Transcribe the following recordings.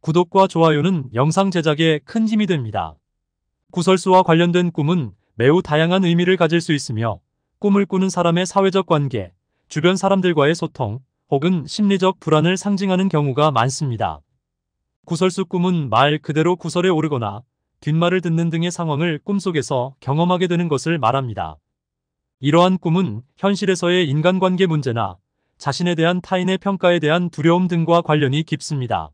구독과 좋아요는 영상 제작에 큰 힘이 됩니다. 구설수와 관련된 꿈은 매우 다양한 의미를 가질 수 있으며 꿈을 꾸는 사람의 사회적 관계, 주변 사람들과의 소통, 혹은 심리적 불안을 상징하는 경우가 많습니다. 구설수 꿈은 말 그대로 구설에 오르거나 뒷말을 듣는 등의 상황을 꿈속에서 경험하게 되는 것을 말합니다. 이러한 꿈은 현실에서의 인간관계 문제나 자신에 대한 타인의 평가에 대한 두려움 등과 관련이 깊습니다.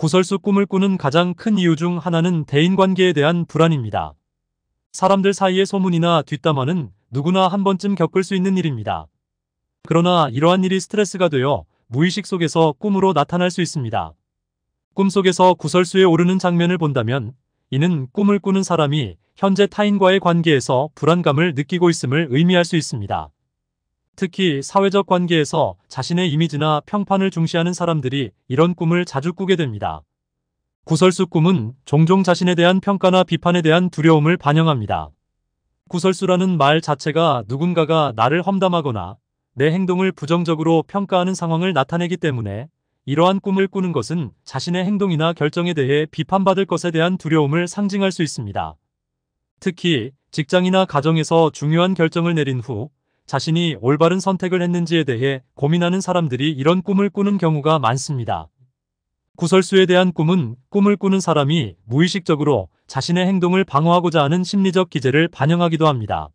구설수 꿈을 꾸는 가장 큰 이유 중 하나는 대인관계에 대한 불안입니다. 사람들 사이의 소문이나 뒷담화는 누구나 한 번쯤 겪을 수 있는 일입니다. 그러나 이러한 일이 스트레스가 되어 무의식 속에서 꿈으로 나타날 수 있습니다. 꿈속에서 구설수에 오르는 장면을 본다면 이는 꿈을 꾸는 사람이 현재 타인과의 관계에서 불안감을 느끼고 있음을 의미할 수 있습니다. 특히 사회적 관계에서 자신의 이미지나 평판을 중시하는 사람들이 이런 꿈을 자주 꾸게 됩니다. 구설수 꿈은 종종 자신에 대한 평가나 비판에 대한 두려움을 반영합니다. 구설수라는 말 자체가 누군가가 나를 험담하거나 내 행동을 부정적으로 평가하는 상황을 나타내기 때문에 이러한 꿈을 꾸는 것은 자신의 행동이나 결정에 대해 비판받을 것에 대한 두려움을 상징할 수 있습니다. 특히 직장이나 가정에서 중요한 결정을 내린 후 자신이 올바른 선택을 했는지에 대해 고민하는 사람들이 이런 꿈을 꾸는 경우가 많습니다. 구설수에 대한 꿈은 꿈을 꾸는 사람이 무의식적으로 자신의 행동을 방어하고자 하는 심리적 기제를 반영하기도 합니다.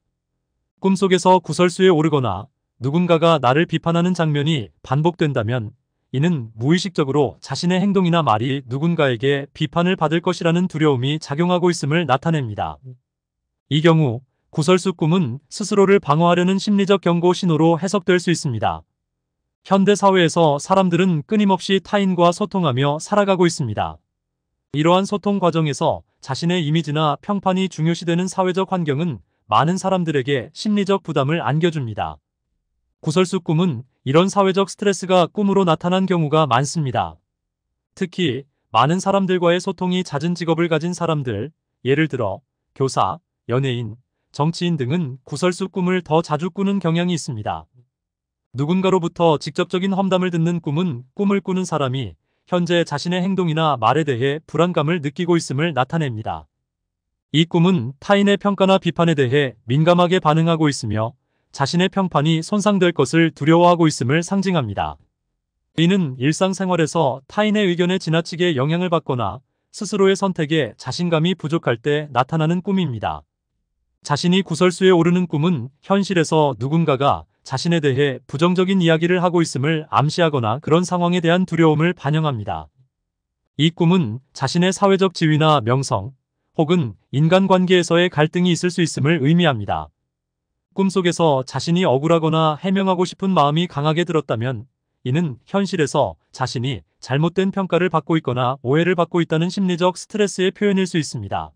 꿈속에서 구설수에 오르거나 누군가가 나를 비판하는 장면이 반복된다면 이는 무의식적으로 자신의 행동이나 말이 누군가에게 비판을 받을 것이라는 두려움이 작용하고 있음을 나타냅니다. 이 경우 구설수 꿈은 스스로를 방어하려는 심리적 경고 신호로 해석될 수 있습니다. 현대 사회에서 사람들은 끊임없이 타인과 소통하며 살아가고 있습니다. 이러한 소통 과정에서 자신의 이미지나 평판이 중요시되는 사회적 환경은 많은 사람들에게 심리적 부담을 안겨줍니다. 구설수 꿈은 이런 사회적 스트레스가 꿈으로 나타난 경우가 많습니다. 특히 많은 사람들과의 소통이 잦은 직업을 가진 사람들, 예를 들어 교사, 연예인, 정치인 등은 구설수 꿈을 더 자주 꾸는 경향이 있습니다. 누군가로부터 직접적인 험담을 듣는 꿈은 꿈을 꾸는 사람이 현재 자신의 행동이나 말에 대해 불안감을 느끼고 있음을 나타냅니다. 이 꿈은 타인의 평가나 비판에 대해 민감하게 반응하고 있으며 자신의 평판이 손상될 것을 두려워하고 있음을 상징합니다. 이는 일상생활에서 타인의 의견에 지나치게 영향을 받거나 스스로의 선택에 자신감이 부족할 때 나타나는 꿈입니다. 자신이 구설수에 오르는 꿈은 현실에서 누군가가 자신에 대해 부정적인 이야기를 하고 있음을 암시하거나 그런 상황에 대한 두려움을 반영합니다. 이 꿈은 자신의 사회적 지위나 명성 혹은 인간관계에서의 갈등이 있을 수 있음을 의미합니다. 꿈속에서 자신이 억울하거나 해명하고 싶은 마음이 강하게 들었다면 이는 현실에서 자신이 잘못된 평가를 받고 있거나 오해를 받고 있다는 심리적 스트레스의 표현일 수 있습니다.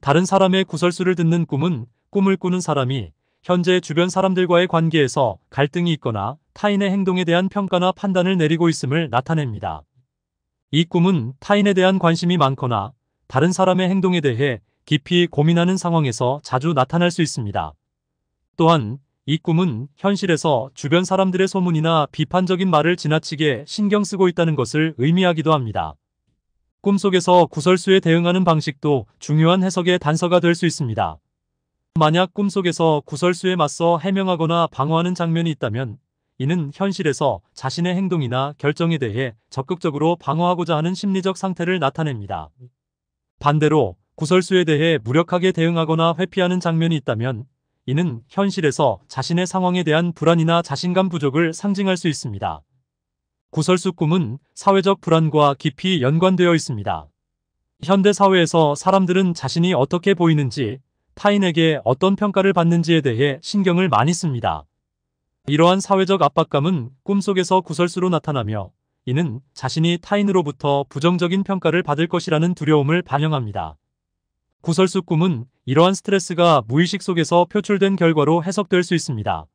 다른 사람의 구설수를 듣는 꿈은 꿈을 꾸는 사람이 현재 주변 사람들과의 관계에서 갈등이 있거나 타인의 행동에 대한 평가나 판단을 내리고 있음을 나타냅니다. 이 꿈은 타인에 대한 관심이 많거나 다른 사람의 행동에 대해 깊이 고민하는 상황에서 자주 나타날 수 있습니다. 또한 이 꿈은 현실에서 주변 사람들의 소문이나 비판적인 말을 지나치게 신경 쓰고 있다는 것을 의미하기도 합니다. 꿈속에서 구설수에 대응하는 방식도 중요한 해석의 단서가 될 수 있습니다. 만약 꿈속에서 구설수에 맞서 해명하거나 방어하는 장면이 있다면 이는 현실에서 자신의 행동이나 결정에 대해 적극적으로 방어하고자 하는 심리적 상태를 나타냅니다. 반대로 구설수에 대해 무력하게 대응하거나 회피하는 장면이 있다면 이는 현실에서 자신의 상황에 대한 불안이나 자신감 부족을 상징할 수 있습니다. 구설수 꿈은 사회적 불안과 깊이 연관되어 있습니다. 현대 사회에서 사람들은 자신이 어떻게 보이는지, 타인에게 어떤 평가를 받는지에 대해 신경을 많이 씁니다. 이러한 사회적 압박감은 꿈속에서 구설수로 나타나며 이는 자신이 타인으로부터 부정적인 평가를 받을 것이라는 두려움을 반영합니다. 구설수 꿈은 이러한 스트레스가 무의식 속에서 표출된 결과로 해석될 수 있습니다.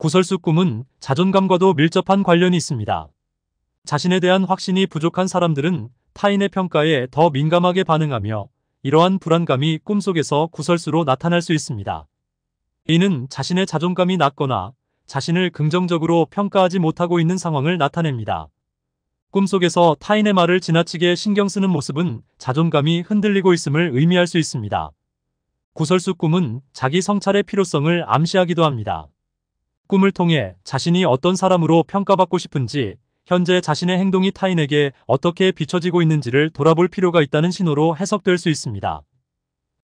구설수 꿈은 자존감과도 밀접한 관련이 있습니다. 자신에 대한 확신이 부족한 사람들은 타인의 평가에 더 민감하게 반응하며 이러한 불안감이 꿈속에서 구설수로 나타날 수 있습니다. 이는 자신의 자존감이 낮거나 자신을 긍정적으로 평가하지 못하고 있는 상황을 나타냅니다. 꿈속에서 타인의 말을 지나치게 신경 쓰는 모습은 자존감이 흔들리고 있음을 의미할 수 있습니다. 구설수 꿈은 자기 성찰의 필요성을 암시하기도 합니다. 꿈을 통해 자신이 어떤 사람으로 평가받고 싶은지 현재 자신의 행동이 타인에게 어떻게 비춰지고 있는지를 돌아볼 필요가 있다는 신호로 해석될 수 있습니다.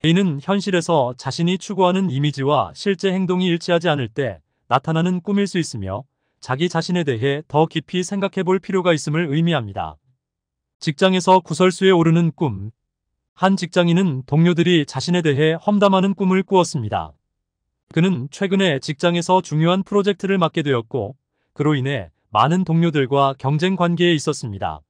A는 현실에서 자신이 추구하는 이미지와 실제 행동이 일치하지 않을 때 나타나는 꿈일 수 있으며 자기 자신에 대해 더 깊이 생각해 볼 필요가 있음을 의미합니다. 직장에서 구설수에 오르는 꿈 한 직장인은 동료들이 자신에 대해 험담하는 꿈을 꾸었습니다. 그는 최근에 직장에서 중요한 프로젝트를 맡게 되었고 그로 인해 많은 동료들과 경쟁 관계에 있었습니다.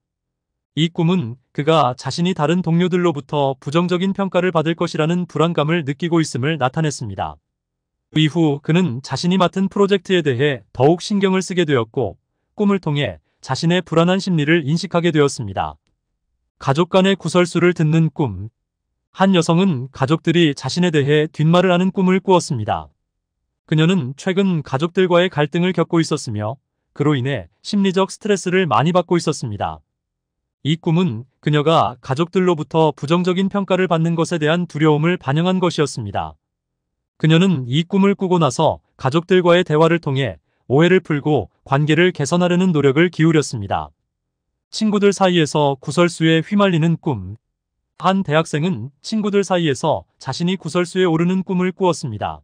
이 꿈은 그가 자신이 다른 동료들로부터 부정적인 평가를 받을 것이라는 불안감을 느끼고 있음을 나타냈습니다. 이후 그는 자신이 맡은 프로젝트에 대해 더욱 신경을 쓰게 되었고 꿈을 통해 자신의 불안한 심리를 인식하게 되었습니다. 가족 간의 구설수를 듣는 꿈한 여성은 가족들이 자신에 대해 뒷말을 하는 꿈을 꾸었습니다. 그녀는 최근 가족들과의 갈등을 겪고 있었으며 그로 인해 심리적 스트레스를 많이 받고 있었습니다. 이 꿈은 그녀가 가족들로부터 부정적인 평가를 받는 것에 대한 두려움을 반영한 것이었습니다. 그녀는 이 꿈을 꾸고 나서 가족들과의 대화를 통해 오해를 풀고 관계를 개선하려는 노력을 기울였습니다. 친구들 사이에서 구설수에 휘말리는 꿈, 한 대학생은 친구들 사이에서 자신이 구설수에 오르는 꿈을 꾸었습니다.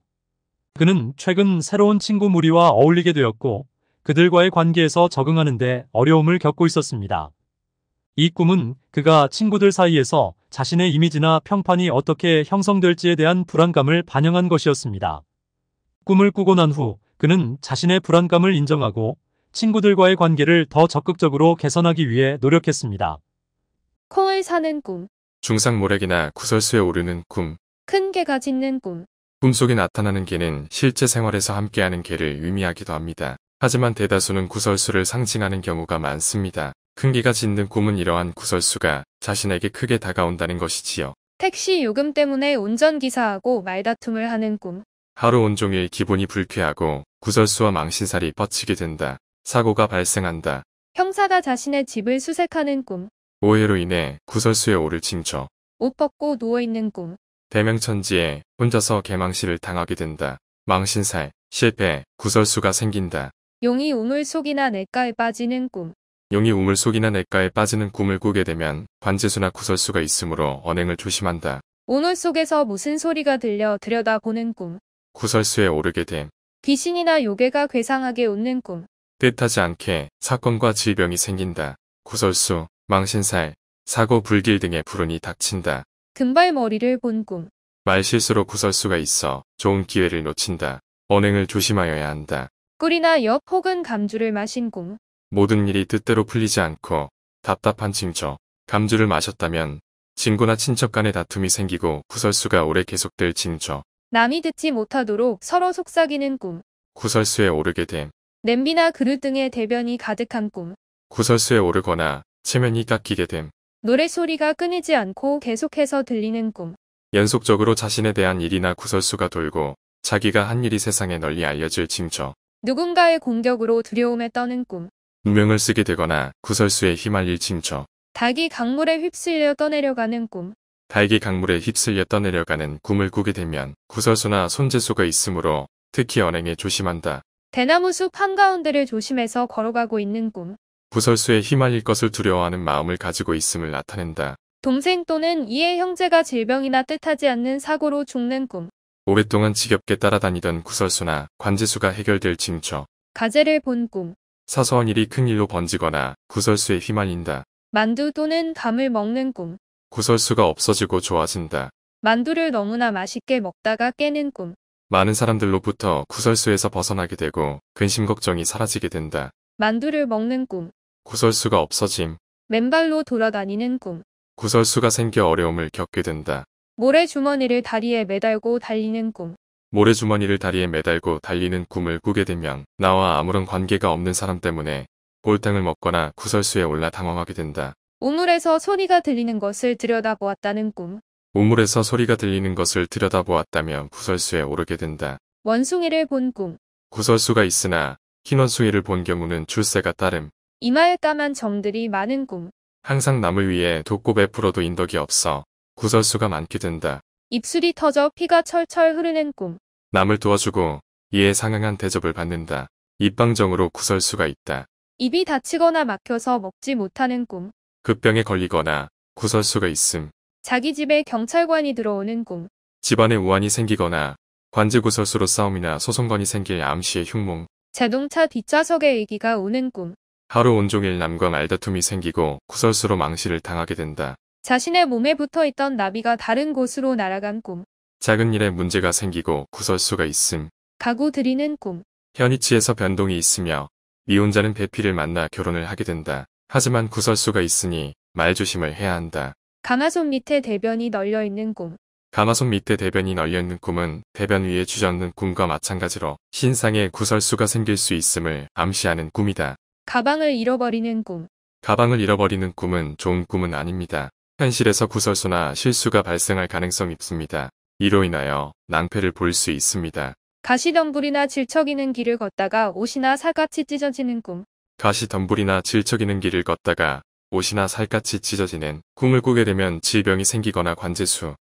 그는 최근 새로운 친구 무리와 어울리게 되었고 그들과의 관계에서 적응하는데 어려움을 겪고 있었습니다. 이 꿈은 그가 친구들 사이에서 자신의 이미지나 평판이 어떻게 형성될지에 대한 불안감을 반영한 것이었습니다. 꿈을 꾸고 난 후 그는 자신의 불안감을 인정하고 친구들과의 관계를 더 적극적으로 개선하기 위해 노력했습니다. 콩을 사는 꿈 중상 모략이나 구설수에 오르는 꿈. 큰 개가 짖는 꿈. 꿈속에 나타나는 개는 실제 생활에서 함께하는 개를 의미하기도 합니다. 하지만 대다수는 구설수를 상징하는 경우가 많습니다. 큰 개가 짖는 꿈은 이러한 구설수가 자신에게 크게 다가온다는 것이지요. 택시 요금 때문에 운전기사하고 말다툼을 하는 꿈. 하루 온종일 기분이 불쾌하고 구설수와 망신살이 뻗치게 된다. 사고가 발생한다. 형사가 자신의 집을 수색하는 꿈. 오해로 인해 구설수에 오를 징조. 옷 벗고 누워있는 꿈. 대명천지에 혼자서 개망실을 당하게 된다. 망신살, 실패, 구설수가 생긴다. 용이 우물 속이나 냇가에 빠지는 꿈. 용이 우물 속이나 냇가에 빠지는 꿈을 꾸게 되면 관제수나 구설수가 있으므로 언행을 조심한다. 오물 속에서 무슨 소리가 들려 들여다보는 꿈. 구설수에 오르게 됨. 귀신이나 요괴가 괴상하게 웃는 꿈. 뜻하지 않게 사건과 질병이 생긴다. 구설수, 망신살, 사고 불길 등의 불운이 닥친다. 금발머리를 본 꿈. 말실수로 구설수가 있어 좋은 기회를 놓친다. 언행을 조심하여야 한다. 꿀이나 엽 혹은 감주를 마신 꿈. 모든 일이 뜻대로 풀리지 않고 답답한 징조, 감주를 마셨다면 친구나 친척 간의 다툼이 생기고 구설수가 오래 계속될 징조. 남이 듣지 못하도록 서로 속삭이는 꿈. 구설수에 오르게 됨. 냄비나 그릇 등의 대변이 가득한 꿈. 구설수에 오르거나 체면이 깎이게 됨. 노래소리가 끊이지 않고 계속해서 들리는 꿈. 연속적으로 자신에 대한 일이나 구설수가 돌고 자기가 한 일이 세상에 널리 알려질 징조. 누군가의 공격으로 두려움에 떠는 꿈. 누명을 쓰게 되거나 구설수에 휘말릴 징조. 닭이 강물에 휩쓸려 떠내려가는 꿈. 닭이 강물에 휩쓸려 떠내려가는 꿈을 꾸게 되면 구설수나 손재수가 있으므로 특히 언행에 조심한다. 대나무 숲 한가운데를 조심해서 걸어가고 있는 꿈. 부설수에 휘말릴 것을 두려워하는 마음을 가지고 있음을 나타낸다. 동생 또는 이의 형제가 질병이나 뜻하지 않는 사고로 죽는 꿈. 오랫동안 지겹게 따라다니던 구설수나 관제수가 해결될 징조. 가재를 본 꿈. 사소한 일이 큰 일로 번지거나 구설수에 휘말린다. 만두 또는 감을 먹는 꿈. 구설수가 없어지고 좋아진다. 만두를 너무나 맛있게 먹다가 깨는 꿈. 많은 사람들로부터 구설수에서 벗어나게 되고 근심 걱정이 사라지게 된다. 만두를 먹는 꿈. 구설수가 없어짐. 맨발로 돌아다니는 꿈. 구설수가 생겨 어려움을 겪게 된다. 모래주머니를 다리에 매달고 달리는 꿈. 모래주머니를 다리에 매달고 달리는 꿈을 꾸게 되면 나와 아무런 관계가 없는 사람 때문에 골탕을 먹거나 구설수에 올라 당황하게 된다. 우물에서 소리가 들리는 것을 들여다보았다는 꿈. 우물에서 소리가 들리는 것을 들여다보았다면 구설수에 오르게 된다. 원숭이를 본 꿈. 구설수가 있으나 흰 원숭이를 본 경우는 출세가 따름. 이마에 까만 점들이 많은 꿈. 항상 남을 위해 돕고 베풀어도 인덕이 없어 구설수가 많게 된다. 입술이 터져 피가 철철 흐르는 꿈. 남을 도와주고 이에 상응한 대접을 받는다. 입방정으로 구설수가 있다. 입이 다치거나 막혀서 먹지 못하는 꿈. 급병에 걸리거나 구설수가 있음. 자기 집에 경찰관이 들어오는 꿈. 집안에 우환이 생기거나 관제구설수로 싸움이나 소송건이 생길 암시의 흉몽. 자동차 뒷좌석에 일기가 오는 꿈. 하루 온종일 남과 말다툼이 생기고 구설수로 망신을 당하게 된다. 자신의 몸에 붙어있던 나비가 다른 곳으로 날아간 꿈. 작은 일에 문제가 생기고 구설수가 있음. 가구 들이는 꿈. 현위치에서 변동이 있으며 미혼자는 배필을 만나 결혼을 하게 된다. 하지만 구설수가 있으니 말조심을 해야 한다. 가마솥 밑에 대변이 널려있는 꿈. 가마솥 밑에 대변이 널려있는 꿈은 대변 위에 주저앉는 꿈과 마찬가지로 신상에 구설수가 생길 수 있음을 암시하는 꿈이다. 가방을 잃어버리는 꿈. 가방을 잃어버리는 꿈은 좋은 꿈은 아닙니다. 현실에서 구설수나 실수가 발생할 가능성이 있습니다. 이로 인하여 낭패를 볼 수 있습니다. 가시덤불이나 질척이는 길을 걷다가 옷이나 살갗이 찢어지는 꿈. 가시덤불이나 질척이는 길을 걷다가 옷이나 살갗이 찢어지는 꿈을 꾸게 되면 질병이 생기거나 관제수,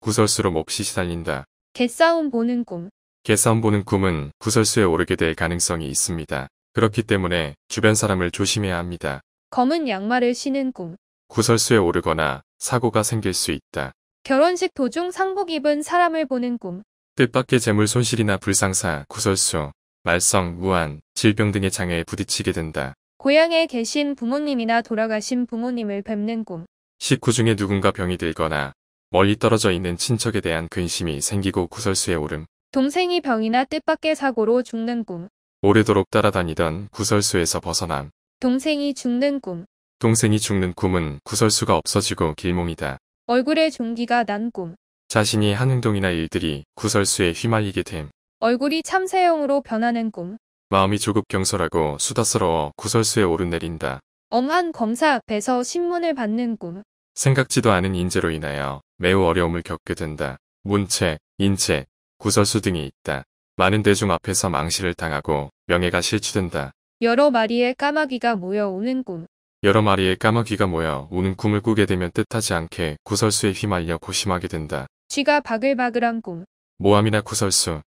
구설수로 몹시 시달린다. 개싸움 보는 꿈. 개싸움 보는 꿈은 구설수에 오르게 될 가능성이 있습니다. 그렇기 때문에 주변 사람을 조심해야 합니다. 검은 양말을 신은 꿈. 구설수에 오르거나 사고가 생길 수 있다. 결혼식 도중 상복 입은 사람을 보는 꿈. 뜻밖의 재물 손실이나 불상사, 구설수, 말썽, 무안, 질병 등의 장애에 부딪히게 된다. 고향에 계신 부모님이나 돌아가신 부모님을 뵙는 꿈. 식구 중에 누군가 병이 들거나 멀리 떨어져 있는 친척에 대한 근심이 생기고 구설수에 오름. 동생이 병이나 뜻밖의 사고로 죽는 꿈. 오래도록 따라다니던 구설수에서 벗어남. 동생이 죽는 꿈. 동생이 죽는 꿈은 구설수가 없어지고 길몽이다. 얼굴에 종기가 난 꿈. 자신이 한 행동이나 일들이 구설수에 휘말리게 됨. 얼굴이 참새형으로 변하는 꿈. 마음이 조급 경솔하고 수다스러워 구설수에 오르내린다. 엄한 검사 앞에서 신문을 받는 꿈. 생각지도 않은 인재로 인하여 매우 어려움을 겪게 된다. 문책, 인책, 구설수 등이 있다. 많은 대중 앞에서 망신을 당하고 명예가 실추된다. 여러 마리의 까마귀가 모여우는 꿈. 여러 마리의 까마귀가 모여 우는 꿈을 꾸게 되면 뜻하지 않게 구설수에 휘말려 고심하게 된다. 쥐가 바글바글한 꿈. 모함이나 구설수.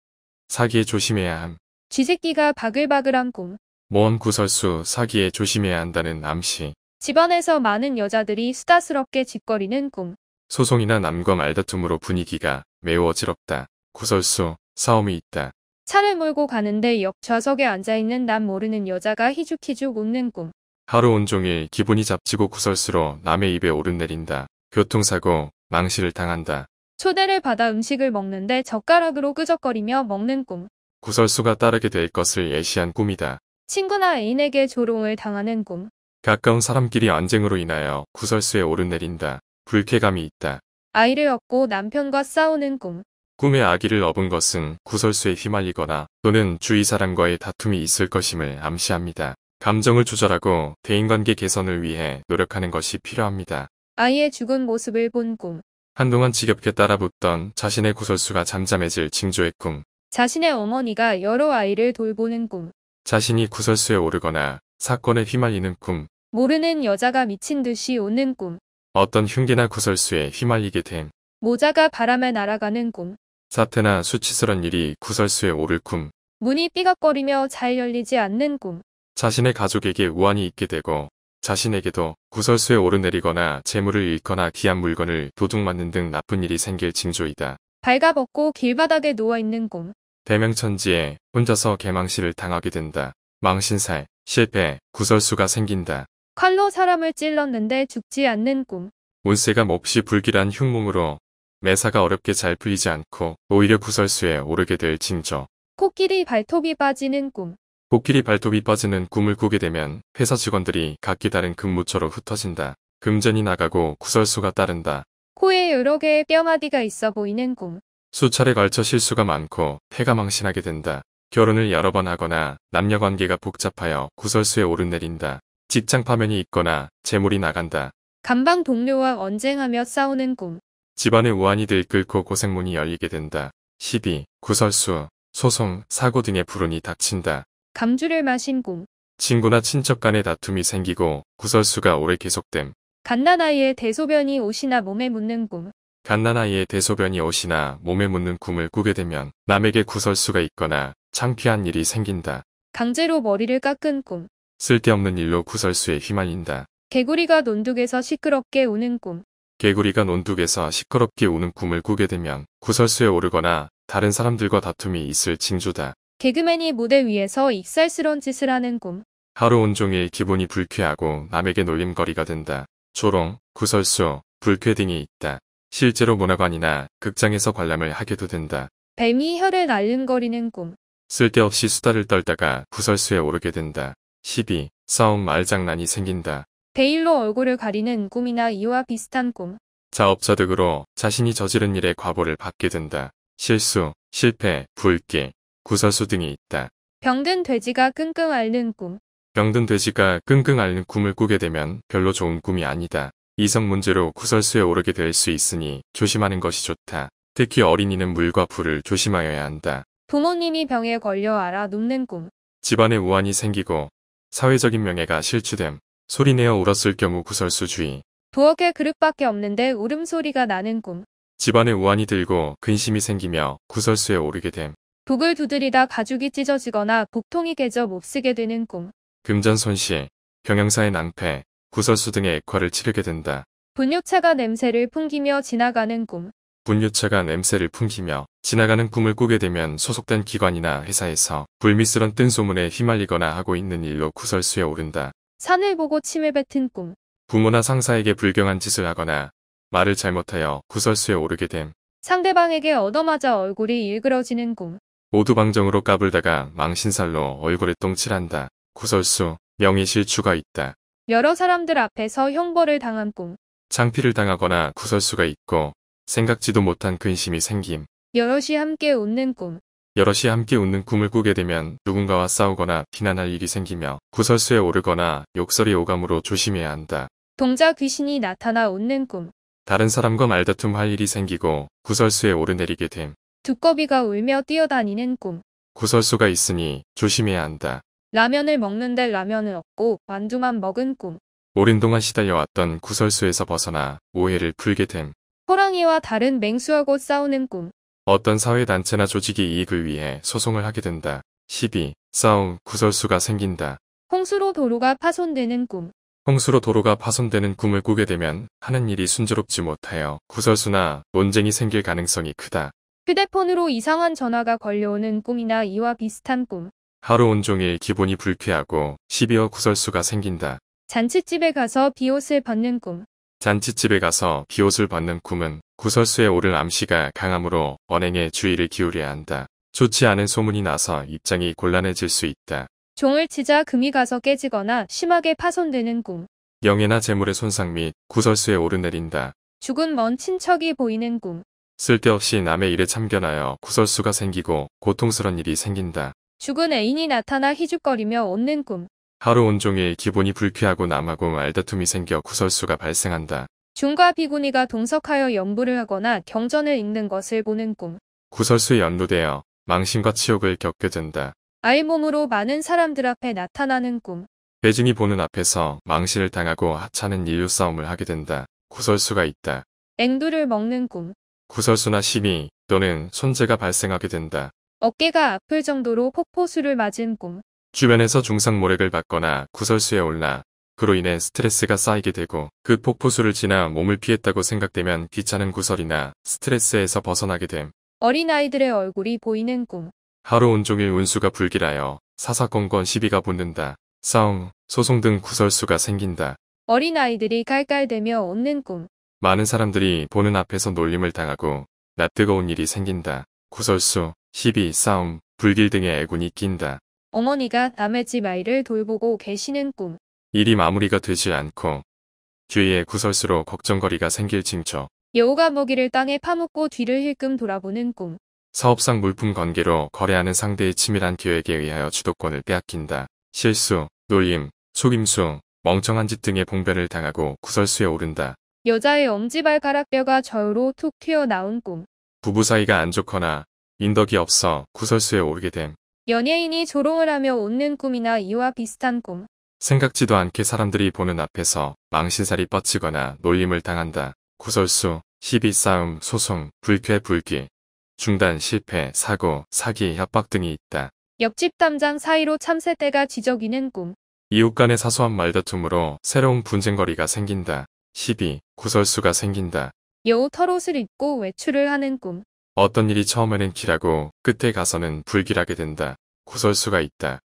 사기에 조심해야 함. 쥐새끼가 바글바글한 꿈. 모험 구설수 사기에 조심해야 한다는 암시. 집안에서 많은 여자들이 수다스럽게 짓거리는 꿈. 소송이나 남과 말다툼으로 분위기가 매우 어지럽다. 구설수, 싸움이 있다. 차를 몰고 가는데 옆 좌석에 앉아있는 남 모르는 여자가 희죽희죽 웃는 꿈. 하루 온종일 기분이 잡치고 구설수로 남의 입에 오른내린다. 교통사고, 망실을 당한다. 초대를 받아 음식을 먹는데 젓가락으로 끄적거리며 먹는 꿈. 구설수가 따르게 될 것을 예시한 꿈이다. 친구나 애인에게 조롱을 당하는 꿈. 가까운 사람끼리 언쟁으로 인하여 구설수에 오른내린다. 불쾌감이 있다. 아이를 얻고 남편과 싸우는 꿈. 꿈의 아기를 업은 것은 구설수에 휘말리거나 또는 주위 사람과의 다툼이 있을 것임을 암시합니다. 감정을 조절하고 대인관계 개선을 위해 노력하는 것이 필요합니다. 아이의 죽은 모습을 본 꿈. 한동안 지겹게 따라붙던 자신의 구설수가 잠잠해질 징조의 꿈. 자신의 어머니가 여러 아이를 돌보는 꿈. 자신이 구설수에 오르거나 사건에 휘말리는 꿈. 모르는 여자가 미친 듯이 오는 꿈. 어떤 흉기나 구설수에 휘말리게 된. 모자가 바람에 날아가는 꿈. 사태나 수치스런 일이 구설수에 오를 꿈. 문이 삐걱거리며 잘 열리지 않는 꿈. 자신의 가족에게 우환이 있게 되고 자신에게도 구설수에 오르내리거나 재물을 잃거나 귀한 물건을 도둑맞는 등 나쁜 일이 생길 징조이다. 발가벗고 길바닥에 누워있는 꿈. 대명천지에 혼자서 개망실을 당하게 된다. 망신살, 실패, 구설수가 생긴다. 칼로 사람을 찔렀는데 죽지 않는 꿈. 운세가 몹시 불길한 흉몽으로 매사가 어렵게 잘 풀리지 않고 오히려 구설수에 오르게 될 징조. 코끼리 발톱이 빠지는 꿈. 코끼리 발톱이 빠지는 꿈을 꾸게 되면 회사 직원들이 각기 다른 근무처로 흩어진다. 금전이 나가고 구설수가 따른다. 코에 여러 개의 뼈마디가 있어 보이는 꿈. 수차례 걸쳐 실수가 많고 태가 망신하게 된다. 결혼을 여러 번 하거나 남녀관계가 복잡하여 구설수에 오르내린다. 직장 파면이 있거나 재물이 나간다. 감방 동료와 언쟁하며 싸우는 꿈. 집안의 우환이 들끓고 고생문이 열리게 된다. 12. 구설수, 소송, 사고 등의 불운이 닥친다. 감주를 마신 꿈. 친구나 친척 간의 다툼이 생기고 구설수가 오래 계속됨. 갓난아이의 대소변이 옷이나 몸에 묻는 꿈. 갓난아이의 대소변이 옷이나 몸에 묻는 꿈을 꾸게 되면 남에게 구설수가 있거나 창피한 일이 생긴다. 강제로 머리를 깎은 꿈. 쓸데없는 일로 구설수에 휘말린다. 개구리가 논둑에서 시끄럽게 우는 꿈. 개구리가 논둑에서 시끄럽게 우는 꿈을 꾸게 되면 구설수에 오르거나 다른 사람들과 다툼이 있을 징조다. 개그맨이 무대 위에서 익살스러운 짓을 하는 꿈. 하루 온종일 기분이 불쾌하고 남에게 놀림거리가 된다. 조롱, 구설수, 불쾌 등이 있다. 실제로 문화관이나 극장에서 관람을 하게도 된다. 뱀이 혀를 날름거리는 꿈. 쓸데없이 수다를 떨다가 구설수에 오르게 된다. 12. 싸움 말장난이 생긴다. 베일로 얼굴을 가리는 꿈이나 이와 비슷한 꿈. 자업자득으로 자신이 저지른 일의 과보를 받게 된다. 실수, 실패, 불길, 구설수 등이 있다. 병든 돼지가 끙끙 앓는 꿈. 병든 돼지가 끙끙 앓는 꿈을 꾸게 되면 별로 좋은 꿈이 아니다. 이성 문제로 구설수에 오르게 될 수 있으니 조심하는 것이 좋다. 특히 어린이는 물과 불을 조심하여야 한다. 부모님이 병에 걸려 알아 눕는 꿈. 집안에 우환이 생기고 사회적인 명예가 실추됨. 소리내어 울었을 경우 구설수 주의. 부엌에 그릇밖에 없는데 울음소리가 나는 꿈. 집안에 우환이 들고 근심이 생기며 구설수에 오르게 됨. 북을 두드리다 가죽이 찢어지거나 복통이 깨져 몹쓰게 되는 꿈. 금전 손실, 병영사의 낭패, 구설수 등의 액화를 치르게 된다. 분유차가 냄새를 풍기며 지나가는 꿈. 분유차가 냄새를 풍기며 지나가는 꿈을 꾸게 되면 소속된 기관이나 회사에서 불미스런 뜬소문에 휘말리거나 하고 있는 일로 구설수에 오른다. 산을 보고 침을 뱉은 꿈. 부모나 상사에게 불경한 짓을 하거나 말을 잘못하여 구설수에 오르게 됨. 상대방에게 얻어맞아 얼굴이 일그러지는 꿈. 오두방정으로 까불다가 망신살로 얼굴에 똥칠한다. 구설수, 명의실추가 있다. 여러 사람들 앞에서 형벌을 당한 꿈. 창피를 당하거나 구설수가 있고 생각지도 못한 근심이 생김. 여럿이 함께 웃는 꿈. 여럿이 함께 웃는 꿈을 꾸게 되면 누군가와 싸우거나 비난할 일이 생기며 구설수에 오르거나 욕설이 오감으로 조심해야 한다. 동자 귀신이 나타나 웃는 꿈. 다른 사람과 말다툼 할 일이 생기고 구설수에 오르내리게 됨. 두꺼비가 울며 뛰어다니는 꿈. 구설수가 있으니 조심해야 한다. 라면을 먹는데 라면을 없고 만두만 먹은 꿈. 오랜 동안 시달려왔던 구설수에서 벗어나 오해를 풀게 됨. 호랑이와 다른 맹수하고 싸우는 꿈. 어떤 사회단체나 조직이 이익을 위해 소송을 하게 된다. 12. 싸움, 구설수가 생긴다. 홍수로 도로가 파손되는 꿈 홍수로 도로가 파손되는 꿈을 꾸게 되면 하는 일이 순조롭지 못하여 구설수나 논쟁이 생길 가능성이 크다. 휴대폰으로 이상한 전화가 걸려오는 꿈이나 이와 비슷한 꿈. 하루 온종일 기분이 불쾌하고 1 2어 구설수가 생긴다. 잔칫집에 가서 비옷을 벗는 꿈. 잔칫집에 가서 비옷을 벗는 꿈은 구설수에 오를 암시가 강함으로 언행에 주의를 기울여야 한다. 좋지 않은 소문이 나서 입장이 곤란해질 수 있다. 종을 치자 금이 가서 깨지거나 심하게 파손되는 꿈. 영예나 재물의 손상 및 구설수에 오르내린다. 죽은 먼 친척이 보이는 꿈. 쓸데없이 남의 일에 참견하여 구설수가 생기고 고통스런 일이 생긴다. 죽은 애인이 나타나 희죽거리며 웃는 꿈. 하루 온종일 기분이 불쾌하고 남하고 말다툼이 생겨 구설수가 발생한다. 중과 비구니가 동석하여 연부를 하거나 경전을 읽는 것을 보는 꿈. 구설수에 연루되어 망신과 치욕을 겪게 된다. 아이 몸으로 많은 사람들 앞에 나타나는 꿈. 배중이 보는 앞에서 망신을 당하고 하찮은 인류 싸움을 하게 된다. 구설수가 있다. 앵두를 먹는 꿈. 구설수나 시비 또는 손재가 발생하게 된다. 어깨가 아플 정도로 폭포수를 맞은 꿈. 주변에서 중상 모략을 받거나 구설수에 올라 그로 인해 스트레스가 쌓이게 되고 그 폭포수를 지나 몸을 피했다고 생각되면 귀찮은 구설이나 스트레스에서 벗어나게 됨. 어린아이들의 얼굴이 보이는 꿈. 하루 온종일 운수가 불길하여 사사건건 시비가 붙는다. 싸움, 소송 등 구설수가 생긴다. 어린아이들이 깔깔대며 웃는 꿈. 많은 사람들이 보는 앞에서 놀림을 당하고 낯뜨거운 일이 생긴다. 구설수, 시비, 싸움, 불길 등의 애군이 낀다. 어머니가 남의 집 아이를 돌보고 계시는 꿈. 일이 마무리가 되지 않고 뒤에 구설수로 걱정거리가 생길 징조. 여우가 먹이를 땅에 파묻고 뒤를 힐끔 돌아보는 꿈. 사업상 물품 관계로 거래하는 상대의 치밀한 계획에 의하여 주도권을 빼앗긴다. 실수, 놀임 속임수, 멍청한 짓 등의 봉변을 당하고 구설수에 오른다. 여자의 엄지발가락뼈가 저으로 툭 튀어나온 꿈. 부부 사이가 안 좋거나 인덕이 없어 구설수에 오르게 됨. 연예인이 조롱을 하며 웃는 꿈이나 이와 비슷한 꿈. 생각지도 않게 사람들이 보는 앞에서 망신살이 뻗치거나 놀림을 당한다. 구설수, 시비 싸움, 소송, 불쾌 불기, 중단 실패, 사고, 사기, 협박 등이 있다. 옆집 담장 사이로 참새떼가 지저귀는 꿈. 이웃 간의 사소한 말다툼으로 새로운 분쟁거리가 생긴다. 시비, 구설수가 생긴다. 여우 털옷을 입고 외출을 하는 꿈. 어떤 일이 처음에는 기라고 끝에 가서는 불길하게 된다. 구설수가 있다.